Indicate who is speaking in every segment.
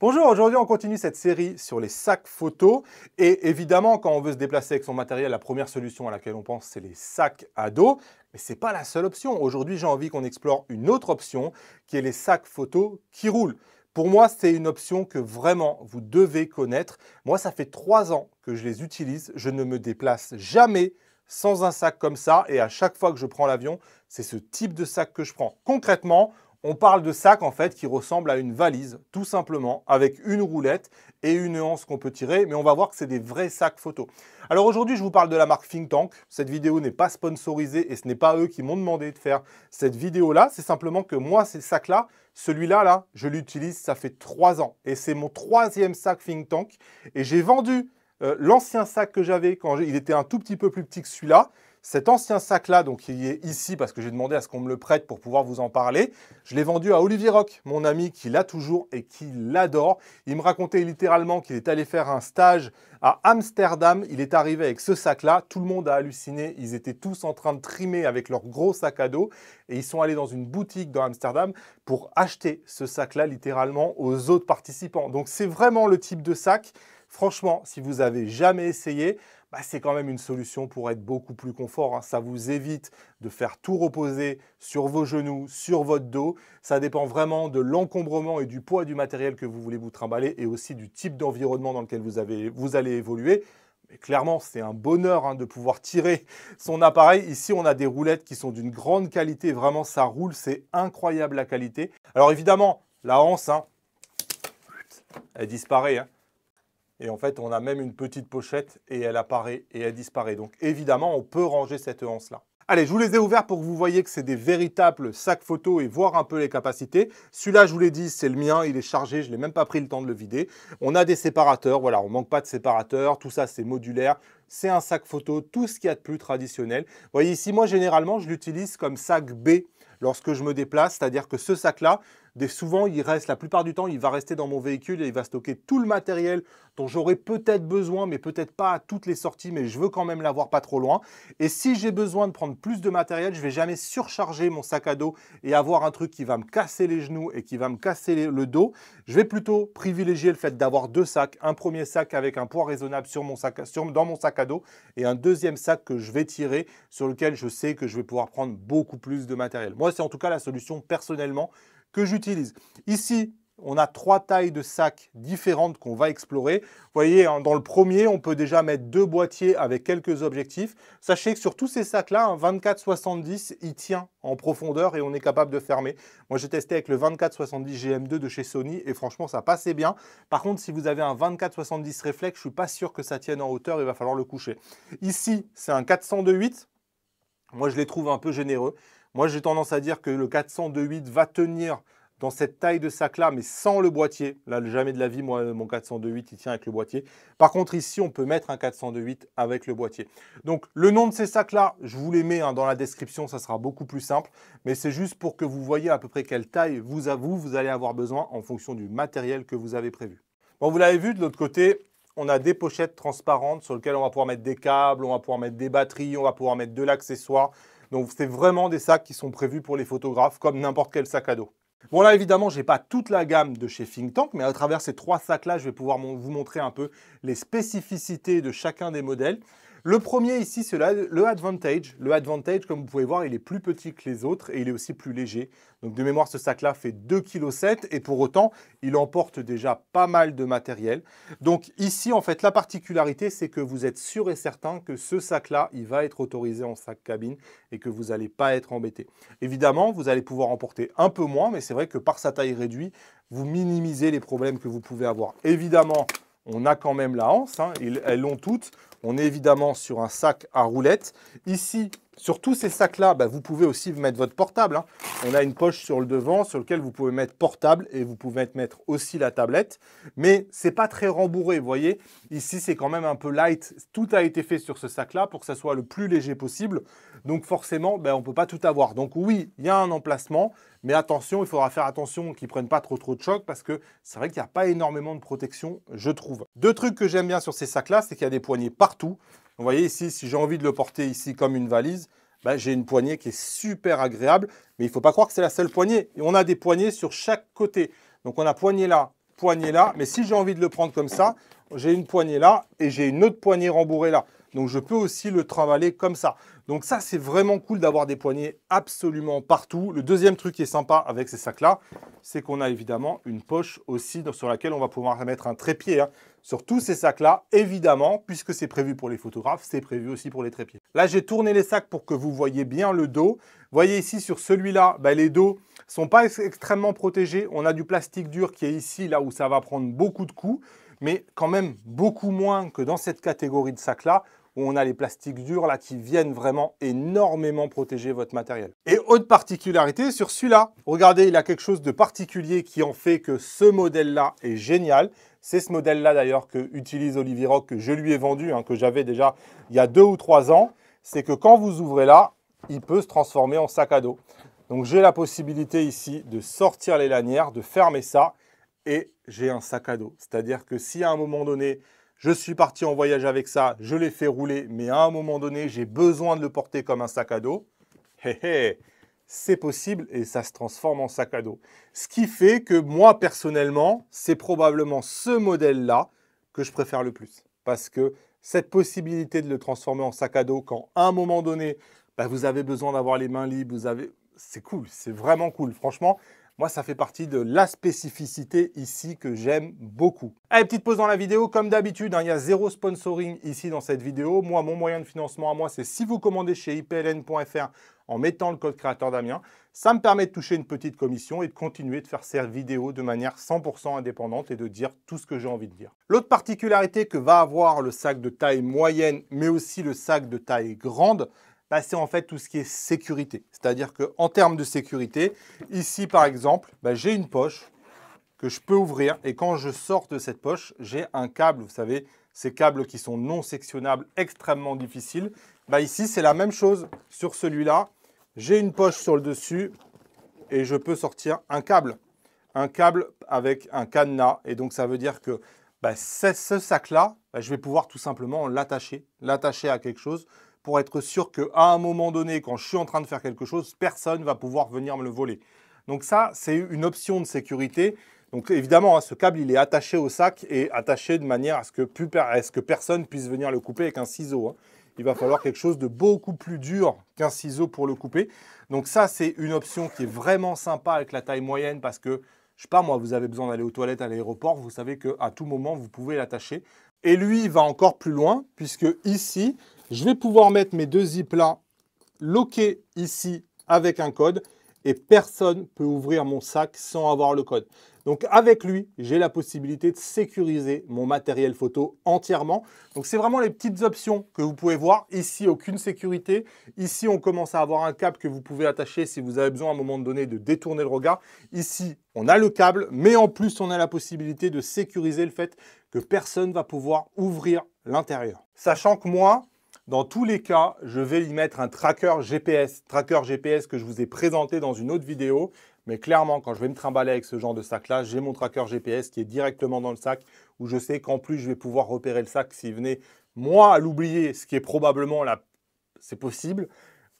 Speaker 1: Bonjour, aujourd'hui on continue cette série sur les sacs photo et évidemment quand on veut se déplacer avec son matériel, la première solution à laquelle on pense c'est les sacs à dos, mais ce n'est pas la seule option. Aujourd'hui j'ai envie qu'on explore une autre option qui est les sacs photo qui roulent. Pour moi, c'est une option que vraiment vous devez connaître. Moi, ça fait trois ans que je les utilise. Je ne me déplace jamais sans un sac comme ça. Et à chaque fois que je prends l'avion, c'est ce type de sac que je prends. Concrètement, on parle de sac en fait qui ressemble à une valise, tout simplement, avec une roulette et une nuance qu'on peut tirer, mais on va voir que c'est des vrais sacs photo. Alors aujourd'hui, je vous parle de la marque Think Tank. Cette vidéo n'est pas sponsorisée et ce n'est pas eux qui m'ont demandé de faire cette vidéo-là. C'est simplement que moi, ces sacs-là, celui-là, là, je l'utilise, ça fait trois ans. Et c'est mon troisième sac Think Tank. Et j'ai vendu euh, l'ancien sac que j'avais quand il était un tout petit peu plus petit que celui-là. Cet ancien sac-là, donc il est ici parce que j'ai demandé à ce qu'on me le prête pour pouvoir vous en parler, je l'ai vendu à Olivier Rock, mon ami qui l'a toujours et qui l'adore. Il me racontait littéralement qu'il est allé faire un stage à Amsterdam. Il est arrivé avec ce sac-là. Tout le monde a halluciné. Ils étaient tous en train de trimer avec leur gros sac à dos et ils sont allés dans une boutique dans Amsterdam pour acheter ce sac-là littéralement aux autres participants. Donc c'est vraiment le type de sac. Franchement, si vous avez jamais essayé, bah, c'est quand même une solution pour être beaucoup plus confort. Hein. Ça vous évite de faire tout reposer sur vos genoux, sur votre dos. Ça dépend vraiment de l'encombrement et du poids du matériel que vous voulez vous trimballer et aussi du type d'environnement dans lequel vous, allez évoluer. Mais clairement, c'est un bonheur hein, de pouvoir tirer son appareil. Ici, on a des roulettes qui sont d'une grande qualité. Vraiment, ça roule. C'est incroyable la qualité. Alors évidemment, la hanse, hein, elle disparaît. Et en fait, on a même une petite pochette et elle apparaît et elle disparaît. Donc évidemment, on peut ranger cette hanse là Allez, je vous les ai ouverts pour que vous voyez que c'est des véritables sacs photo et voir un peu les capacités. Celui-là, je vous l'ai dit, c'est le mien, il est chargé, je n'ai même pas pris le temps de le vider. On a des séparateurs, voilà, on manque pas de séparateurs, tout ça c'est modulaire. C'est un sac photo, tout ce qu'il y a de plus traditionnel. Vous voyez ici, moi généralement, je l'utilise comme sac B lorsque je me déplace, c'est-à-dire que ce sac-là, souvent, il reste, la plupart du temps, il va rester dans mon véhicule et il va stocker tout le matériel dont j'aurai peut-être besoin, mais peut-être pas à toutes les sorties, mais je veux quand même l'avoir pas trop loin. Et si j'ai besoin de prendre plus de matériel, je vais jamais surcharger mon sac à dos et avoir un truc qui va me casser les genoux et qui va me casser le dos. Je vais plutôt privilégier le fait d'avoir deux sacs, un premier sac avec un poids raisonnable dans mon sac à dos et un deuxième sac que je vais tirer sur lequel je sais que je vais pouvoir prendre beaucoup plus de matériel. Moi, c'est en tout cas la solution personnellement que j'utilise. Ici, on a trois tailles de sacs différentes qu'on va explorer. Vous voyez, dans le premier, on peut déjà mettre deux boîtiers avec quelques objectifs. Sachez que sur tous ces sacs-là, un 24-70, il tient en profondeur et on est capable de fermer. Moi, j'ai testé avec le 24-70 GM2 de chez Sony et franchement, ça passait bien. Par contre, si vous avez un 24-70 réflexe, je ne suis pas sûr que ça tienne en hauteur, il va falloir le coucher. Ici, c'est un 402.8. Moi, je les trouve un peu généreux. Moi, j'ai tendance à dire que le 402.8 va tenir dans cette taille de sac-là, mais sans le boîtier. Là, jamais de la vie, moi, mon 402.8, il tient avec le boîtier. Par contre, ici, on peut mettre un 402.8 avec le boîtier. Donc, le nom de ces sacs-là, je vous les mets hein, dans la description, ça sera beaucoup plus simple. Mais c'est juste pour que vous voyez à peu près quelle taille vous, à vous, vous allez avoir besoin en fonction du matériel que vous avez prévu. Bon, vous l'avez vu, de l'autre côté, on a des pochettes transparentes sur lesquelles on va pouvoir mettre des câbles, on va pouvoir mettre des batteries, on va pouvoir mettre de l'accessoire. Donc c'est vraiment des sacs qui sont prévus pour les photographes comme n'importe quel sac à dos. Bon là évidemment n'ai pas toute la gamme de chez Think Tank mais à travers ces trois sacs là je vais pouvoir vous montrer un peu les spécificités de chacun des modèles. Le premier ici, c'est le Advantage. Le Advantage, comme vous pouvez voir, il est plus petit que les autres et il est aussi plus léger. Donc de mémoire, ce sac-là fait 2,7 kg et pour autant, il emporte déjà pas mal de matériel. Donc ici, en fait, la particularité, c'est que vous êtes sûr et certain que ce sac-là, il va être autorisé en sac cabine et que vous n'allez pas être embêté. Évidemment, vous allez pouvoir emporter un peu moins, mais c'est vrai que par sa taille réduite, vous minimisez les problèmes que vous pouvez avoir. Évidemment, on a quand même la hanse, hein. elles l'ont toutes. On est évidemment sur un sac à roulettes. Ici, sur tous ces sacs-là, bah, vous pouvez aussi mettre votre portable. Hein. On a une poche sur le devant sur laquelle vous pouvez mettre portable et vous pouvez mettre aussi la tablette. Mais c'est pas très rembourré, vous voyez. Ici, c'est quand même un peu light. Tout a été fait sur ce sac-là pour que ça soit le plus léger possible. Donc forcément, ben, on ne peut pas tout avoir. Donc oui, il y a un emplacement, mais attention, il faudra faire attention qu'ils ne prennent pas trop trop de choc parce que c'est vrai qu'il n'y a pas énormément de protection, je trouve. Deux trucs que j'aime bien sur ces sacs-là, c'est qu'il y a des poignées partout vous voyez ici, si j'ai envie de le porter ici comme une valise, ben, j'ai une poignée qui est super agréable, mais il ne faut pas croire que c'est la seule poignée. on a des poignées sur chaque côté. Donc on a poignée là, poignée là, mais si j'ai envie de le prendre comme ça, j'ai une poignée là et j'ai une autre poignée rembourrée là. Donc je peux aussi le travailler comme ça. Donc ça, c'est vraiment cool d'avoir des poignées absolument partout. Le deuxième truc qui est sympa avec ces sacs-là, c'est qu'on a évidemment une poche aussi sur laquelle on va pouvoir mettre un trépied. Hein. Sur tous ces sacs-là, évidemment, puisque c'est prévu pour les photographes, c'est prévu aussi pour les trépieds. Là, j'ai tourné les sacs pour que vous voyez bien le dos. Vous voyez ici, sur celui-là, ben, les dos sont pas extrêmement protégés. On a du plastique dur qui est ici, là où ça va prendre beaucoup de coups mais quand même beaucoup moins que dans cette catégorie de sacs-là où on a les plastiques durs là qui viennent vraiment énormément protéger votre matériel. Et autre particularité sur celui-là, regardez, il a quelque chose de particulier qui en fait que ce modèle-là est génial. C'est ce modèle-là d'ailleurs que utilise Olivier Rock, que je lui ai vendu, hein, que j'avais déjà il y a deux ou trois ans. C'est que quand vous ouvrez là, il peut se transformer en sac à dos. Donc j'ai la possibilité ici de sortir les lanières, de fermer ça et j'ai un sac à dos. C'est-à-dire que si à un moment donné, je suis parti en voyage avec ça, je l'ai fait rouler, mais à un moment donné, j'ai besoin de le porter comme un sac à dos. Hé c'est possible et ça se transforme en sac à dos. Ce qui fait que moi, personnellement, c'est probablement ce modèle-là que je préfère le plus. Parce que cette possibilité de le transformer en sac à dos quand à un moment donné, bah, vous avez besoin d'avoir les mains libres, vous avez... c'est cool, c'est vraiment cool. Franchement, moi, ça fait partie de la spécificité ici que j'aime beaucoup. Allez, petite pause dans la vidéo. Comme d'habitude, hein, il y a zéro sponsoring ici dans cette vidéo. Moi, mon moyen de financement à moi, c'est si vous commandez chez ipln.fr en mettant le code créateur Damien. Ça me permet de toucher une petite commission et de continuer de faire ces vidéos de manière 100% indépendante et de dire tout ce que j'ai envie de dire. L'autre particularité que va avoir le sac de taille moyenne, mais aussi le sac de taille grande, c'est en fait tout ce qui est sécurité. C'est-à-dire qu'en termes de sécurité, ici par exemple, bah, j'ai une poche que je peux ouvrir et quand je sors de cette poche, j'ai un câble, vous savez, ces câbles qui sont non sectionnables, extrêmement difficiles. Bah, ici, c'est la même chose sur celui-là. J'ai une poche sur le dessus et je peux sortir un câble. Un câble avec un cadenas. Et donc, ça veut dire que bah, ce sac-là, bah, je vais pouvoir tout simplement l'attacher, l'attacher à quelque chose pour être sûr qu'à un moment donné, quand je suis en train de faire quelque chose, personne va pouvoir venir me le voler. Donc ça, c'est une option de sécurité. Donc évidemment, hein, ce câble, il est attaché au sac et attaché de manière à ce que, plus ce que personne puisse venir le couper avec un ciseau. Hein. Il va falloir quelque chose de beaucoup plus dur qu'un ciseau pour le couper. Donc ça, c'est une option qui est vraiment sympa avec la taille moyenne parce que, je sais pas moi, vous avez besoin d'aller aux toilettes à l'aéroport, vous savez qu'à tout moment, vous pouvez l'attacher. Et lui, il va encore plus loin puisque ici, je vais pouvoir mettre mes deux zips là, loquer ici avec un code et personne ne peut ouvrir mon sac sans avoir le code. Donc avec lui, j'ai la possibilité de sécuriser mon matériel photo entièrement. Donc c'est vraiment les petites options que vous pouvez voir. Ici, aucune sécurité. Ici, on commence à avoir un câble que vous pouvez attacher si vous avez besoin à un moment donné de détourner le regard. Ici, on a le câble, mais en plus, on a la possibilité de sécuriser le fait que personne ne va pouvoir ouvrir l'intérieur. Sachant que moi, dans tous les cas, je vais y mettre un tracker GPS, tracker GPS que je vous ai présenté dans une autre vidéo. Mais clairement, quand je vais me trimballer avec ce genre de sac-là, j'ai mon tracker GPS qui est directement dans le sac, où je sais qu'en plus, je vais pouvoir repérer le sac s'il venait, moi, à l'oublier, ce qui est probablement la... c'est possible,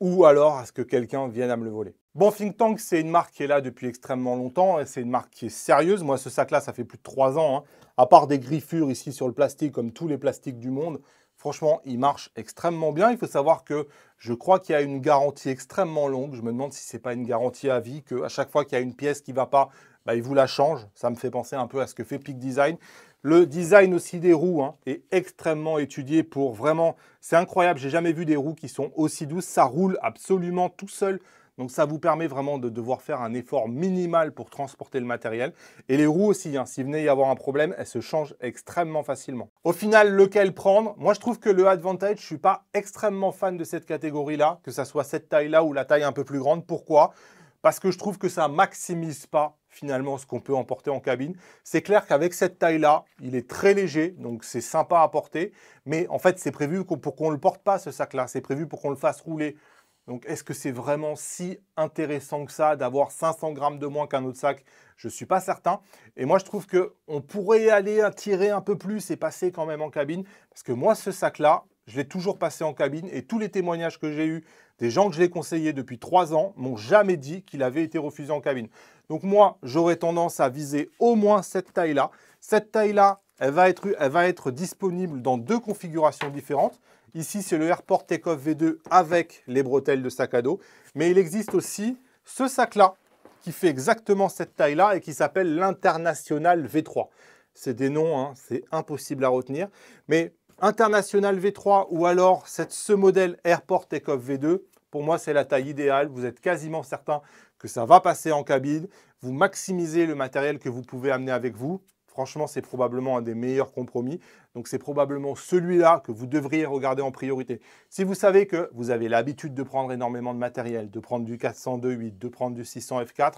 Speaker 1: ou alors à ce que quelqu'un vienne à me le voler. Bon, Think Tank, c'est une marque qui est là depuis extrêmement longtemps, et c'est une marque qui est sérieuse. Moi, ce sac-là, ça fait plus de trois ans. Hein. À part des griffures ici sur le plastique, comme tous les plastiques du monde, Franchement, il marche extrêmement bien. Il faut savoir que je crois qu'il y a une garantie extrêmement longue. Je me demande si ce n'est pas une garantie à vie, qu'à chaque fois qu'il y a une pièce qui ne va pas, bah, il vous la change. Ça me fait penser un peu à ce que fait Peak Design. Le design aussi des roues hein, est extrêmement étudié pour vraiment. C'est incroyable, j'ai jamais vu des roues qui sont aussi douces. Ça roule absolument tout seul donc ça vous permet vraiment de devoir faire un effort minimal pour transporter le matériel. Et les roues aussi, hein, s'il venait y avoir un problème, elles se changent extrêmement facilement. Au final, lequel prendre Moi, je trouve que le Advantage, je ne suis pas extrêmement fan de cette catégorie-là, que ça soit cette taille-là ou la taille un peu plus grande. Pourquoi parce que je trouve que ça maximise pas finalement ce qu'on peut emporter en cabine. C'est clair qu'avec cette taille-là, il est très léger, donc c'est sympa à porter, mais en fait c'est prévu pour qu'on ne le porte pas ce sac-là, c'est prévu pour qu'on le fasse rouler donc est-ce que c'est vraiment si intéressant que ça d'avoir 500 grammes de moins qu'un autre sac Je ne suis pas certain. Et moi je trouve qu'on pourrait aller tirer un peu plus et passer quand même en cabine. Parce que moi ce sac-là, je l'ai toujours passé en cabine et tous les témoignages que j'ai eus des gens que je l'ai conseillé depuis trois ans m'ont jamais dit qu'il avait été refusé en cabine. Donc moi j'aurais tendance à viser au moins cette taille-là. Cette taille-là, elle va être disponible dans deux configurations différentes. Ici, c'est le Airport Takeoff V2 avec les bretelles de sac à dos. Mais il existe aussi ce sac-là qui fait exactement cette taille-là et qui s'appelle l'International V3. C'est des noms, hein, c'est impossible à retenir. Mais International V3 ou alors ce modèle Airport Takeoff V2, pour moi, c'est la taille idéale. Vous êtes quasiment certain que ça va passer en cabine. Vous maximisez le matériel que vous pouvez amener avec vous. Franchement, c'est probablement un des meilleurs compromis. Donc, c'est probablement celui-là que vous devriez regarder en priorité. Si vous savez que vous avez l'habitude de prendre énormément de matériel, de prendre du 402.8, de prendre du 600F4,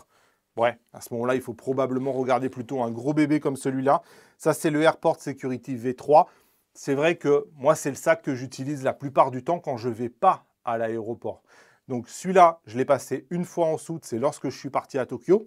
Speaker 1: ouais, à ce moment-là, il faut probablement regarder plutôt un gros bébé comme celui-là. Ça, c'est le Airport Security V3. C'est vrai que moi, c'est le sac que j'utilise la plupart du temps quand je ne vais pas à l'aéroport. Donc, celui-là, je l'ai passé une fois en soute, c'est lorsque je suis parti à Tokyo.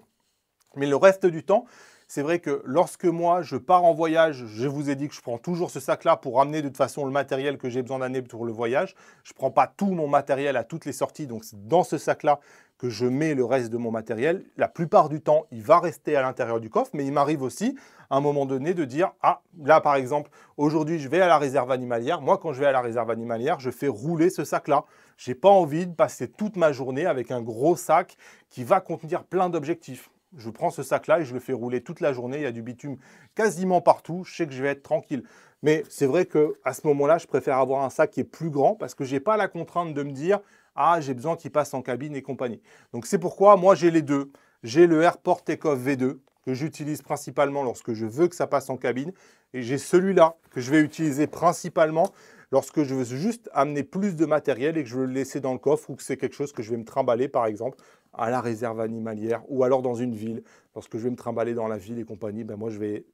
Speaker 1: Mais le reste du temps, c'est vrai que lorsque moi, je pars en voyage, je vous ai dit que je prends toujours ce sac-là pour ramener de toute façon le matériel que j'ai besoin d'amener pour le voyage. Je ne prends pas tout mon matériel à toutes les sorties, donc c'est dans ce sac-là que je mets le reste de mon matériel. La plupart du temps, il va rester à l'intérieur du coffre, mais il m'arrive aussi à un moment donné de dire, ah, là par exemple, aujourd'hui je vais à la réserve animalière. Moi, quand je vais à la réserve animalière, je fais rouler ce sac-là. J'ai pas envie de passer toute ma journée avec un gros sac qui va contenir plein d'objectifs. Je prends ce sac-là et je le fais rouler toute la journée. Il y a du bitume quasiment partout. Je sais que je vais être tranquille. Mais c'est vrai qu'à ce moment-là, je préfère avoir un sac qui est plus grand parce que je n'ai pas la contrainte de me dire Ah, j'ai besoin qu'il passe en cabine et compagnie. Donc c'est pourquoi moi j'ai les deux. J'ai le Airport Takeoff V2 que j'utilise principalement lorsque je veux que ça passe en cabine. Et j'ai celui-là que je vais utiliser principalement lorsque je veux juste amener plus de matériel et que je veux le laisser dans le coffre ou que c'est quelque chose que je vais me trimballer par exemple à la réserve animalière ou alors dans une ville. Lorsque je vais me trimballer dans la ville et compagnie, ben moi je vais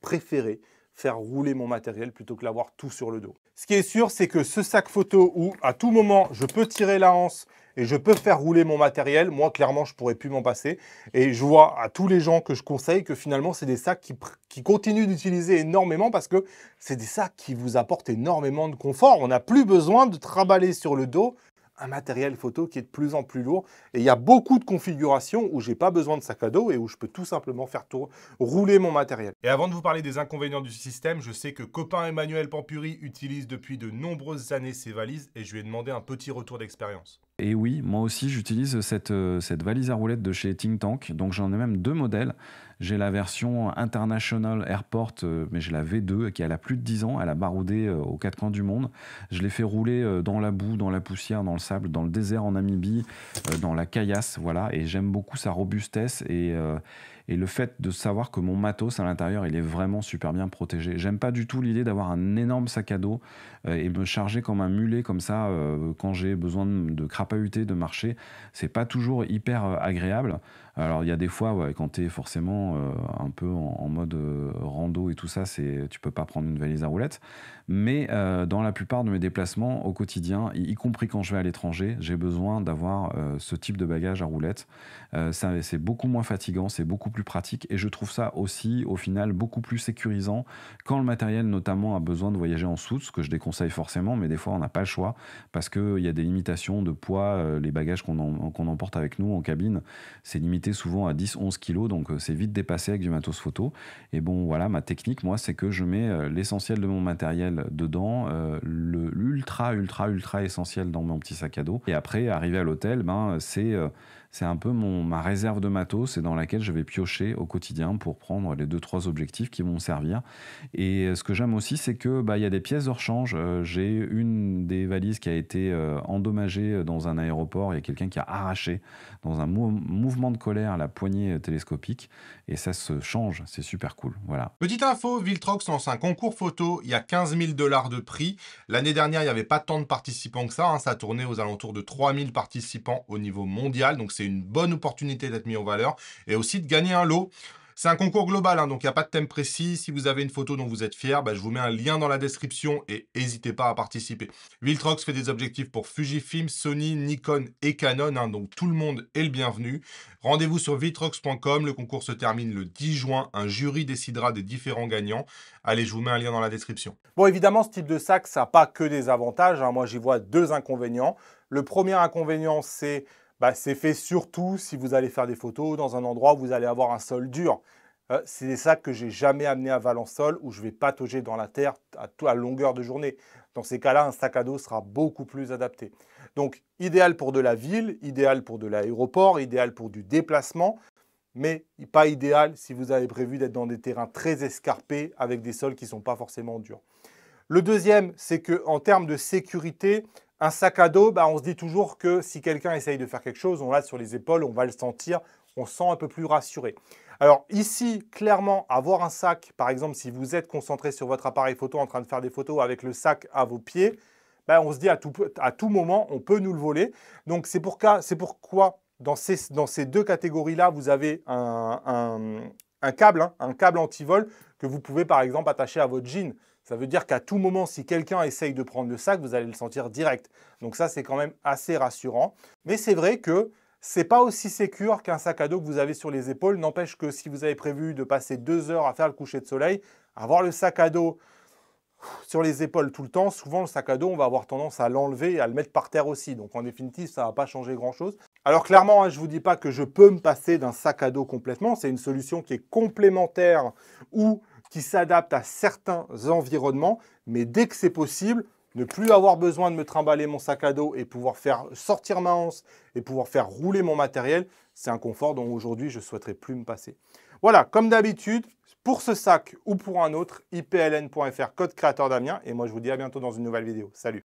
Speaker 1: préférer faire rouler mon matériel plutôt que l'avoir tout sur le dos. Ce qui est sûr, c'est que ce sac photo où à tout moment je peux tirer la hanse et je peux faire rouler mon matériel, moi clairement je pourrais plus m'en passer. Et je vois à tous les gens que je conseille que finalement c'est des sacs qui, qui continuent d'utiliser énormément parce que c'est des sacs qui vous apportent énormément de confort. On n'a plus besoin de trimballer sur le dos un matériel photo qui est de plus en plus lourd. Et il y a beaucoup de configurations où j'ai pas besoin de sac à dos et où je peux tout simplement faire tour, rouler mon matériel. Et avant de vous parler des inconvénients du système, je sais que copain Emmanuel Pampuri utilise depuis de nombreuses années ses valises et je lui ai demandé un petit retour d'expérience.
Speaker 2: Et oui, moi aussi j'utilise euh, cette, valise à roulettes de chez Think Tank, donc j'en ai même deux modèles. J'ai la version International Airport, euh, mais j'ai la V2 qui a a plus de 10 ans, elle a baroudé euh, aux quatre coins du monde. Je l'ai fait rouler dans la boue, dans la poussière, dans le sable, dans le désert en Namibie, dans la caillasse, voilà, et j'aime beaucoup sa robustesse et, et le fait de savoir que mon matos à l'intérieur, il est vraiment super bien protégé. J'aime pas du tout l'idée d'avoir un énorme sac à dos euh, et me charger comme un mulet comme ça euh, quand j'ai besoin de, de crapahuter, de marcher. C'est pas toujours hyper euh, agréable. Alors il y a des fois, quand quand es forcément euh, un peu en, mode euh, rando et tout ça, c'est tu peux pas prendre une valise à roulettes. Mais euh, dans la plupart de mes déplacements au quotidien, y, compris quand je vais à l'étranger, j'ai besoin d'avoir ce type de bagage à roulettes. c'est beaucoup moins fatigant, c'est beaucoup plus pratique et je trouve ça aussi au final beaucoup plus sécurisant quand le matériel notamment a besoin de voyager en soute, ce que je déconseille forcément, mais des fois on n'a pas le choix parce qu'il y a des limitations de poids, les bagages qu'on emporte avec nous en cabine, c'est limité souvent à 10-11 kilos, donc euh, c'est vite dépassé avec du matos photo. Et bon, voilà, ma technique, moi, c'est que je mets euh, l'essentiel de mon matériel dedans, euh, l'ultra ultra, ultra, essentiel dans mon petit sac à dos. Et après, arrivé à l'hôtel, ben, c'est c'est un peu mon, ma réserve de matos, c'est dans laquelle je vais piocher au quotidien pour prendre les deux trois objectifs qui vont servir. Et ce que j'aime aussi, c'est que bah il y a des pièces de rechange. Euh, j'ai une des valises qui a été euh, endommagée euh, dans un aéroport. Il y a quelqu'un qui a arraché dans un mouvement de colère la poignée télescopique et ça se change. C'est super cool. Voilà.
Speaker 1: Petite info, Viltrox lance un concours photo. Il y a 15 000 dollars de prix. L'année dernière, il n'y avait pas tant de participants que ça. Hein. Ça tournait aux alentours de 3 000 participants au niveau mondial. Donc c'est une bonne opportunité d'être mis en valeur et aussi de gagner un lot. C'est un concours global, hein, donc il n'y a pas de thème précis. Si vous avez une photo dont vous êtes fier, bah, je vous mets un lien dans la description et n'hésitez pas à participer. Viltrox fait des objectifs pour Fujifilm, Sony, Nikon et Canon, hein, donc tout le monde est le bienvenu. Rendez-vous sur viltrox.com, le concours se termine le 10 juin, un jury décidera des différents gagnants. Allez, je vous mets un lien dans la description. Bon, évidemment, ce type de sac, ça n'a pas que des avantages, hein. moi j'y vois deux inconvénients. Le premier inconvénient, c'est bah, c'est fait surtout si vous allez faire des photos dans un endroit où vous allez avoir un sol dur. C'est euh, c'est ça que j'ai jamais amené à Valençol où je vais patauger dans la terre à, à longueur de journée. Dans ces cas-là, un sac à dos sera beaucoup plus adapté. Donc, idéal pour de la ville, idéal pour de l'aéroport, idéal pour du déplacement, mais pas idéal si vous avez prévu d'être dans des terrains très escarpés avec des sols qui ne sont pas forcément durs. Le deuxième, c'est qu'en termes de sécurité, un sac à dos, bah, on se dit toujours que si quelqu'un essaye de faire quelque chose, on l'a sur les épaules, on va le sentir, on se sent un peu plus rassuré. Alors ici, clairement, avoir un sac, par exemple, si vous êtes concentré sur votre appareil photo en train de faire des photos avec le sac à vos pieds, bah, on se dit à tout, moment, on peut nous le voler. Donc c'est pourquoi dans ces, deux catégories-là, vous avez un, câble, hein, un câble anti-vol que vous pouvez par exemple attacher à votre jean. Ça veut dire qu'à tout moment, si quelqu'un essaye de prendre le sac, vous allez le sentir direct. Donc ça, c'est quand même assez rassurant. Mais c'est vrai que c'est pas aussi sécure qu'un sac à dos que vous avez sur les épaules. N'empêche que si vous avez prévu de passer deux heures à faire le coucher de soleil, avoir le sac à dos sur les épaules tout le temps, souvent le sac à dos, on va avoir tendance à l'enlever et à le mettre par terre aussi. Donc en définitive, ça va pas changer grand-chose. Alors clairement, hein, je ne vous dis pas que je peux me passer d'un sac à dos complètement. C'est une solution qui est complémentaire ou qui s'adapte à certains environnements, mais dès que c'est possible, ne plus avoir besoin de me trimballer mon sac à dos et pouvoir faire sortir ma hanse et pouvoir faire rouler mon matériel, c'est un confort dont aujourd'hui je ne souhaiterais plus me passer. Voilà, comme d'habitude, pour ce sac ou pour un autre, ipln.fr, code créateur Damien, et moi je vous dis à bientôt dans une nouvelle vidéo. Salut